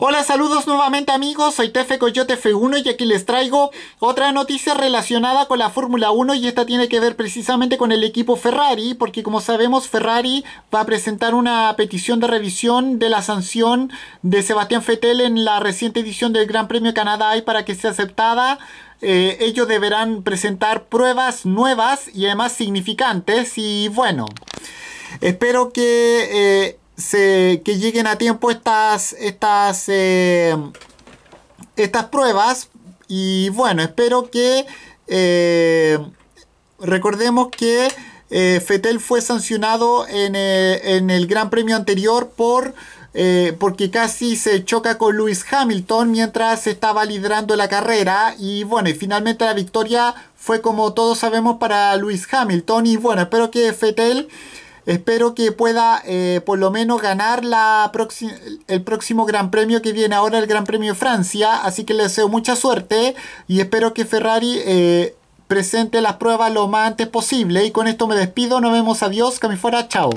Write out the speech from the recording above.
Hola, saludos nuevamente amigos, soy Tefe Coyote F1 y aquí les traigo otra noticia relacionada con la Fórmula 1 y esta tiene que ver precisamente con el equipo Ferrari, porque como sabemos Ferrari va a presentar una petición de revisión de la sanción de Sebastián Fettel en la reciente edición del Gran Premio Canadá y para que sea aceptada eh, ellos deberán presentar pruebas nuevas y además significantes y bueno, espero que... Eh, que lleguen a tiempo estas, estas, eh, estas pruebas. Y bueno, espero que eh, recordemos que eh, Fetel fue sancionado en, el Gran Premio anterior por... porque casi se choca con Lewis Hamilton mientras estaba liderando la carrera y bueno, y finalmente la victoria fue como todos sabemos para Lewis Hamilton y bueno, espero que Fetel Espero que pueda eh, por lo menos ganar la el próximo Gran Premio que viene ahora, el Gran Premio de Francia. Así que le deseo mucha suerte y espero que Ferrari eh, presente las pruebas lo más antes posible. Y con esto me despido, nos vemos, adiós, que chao.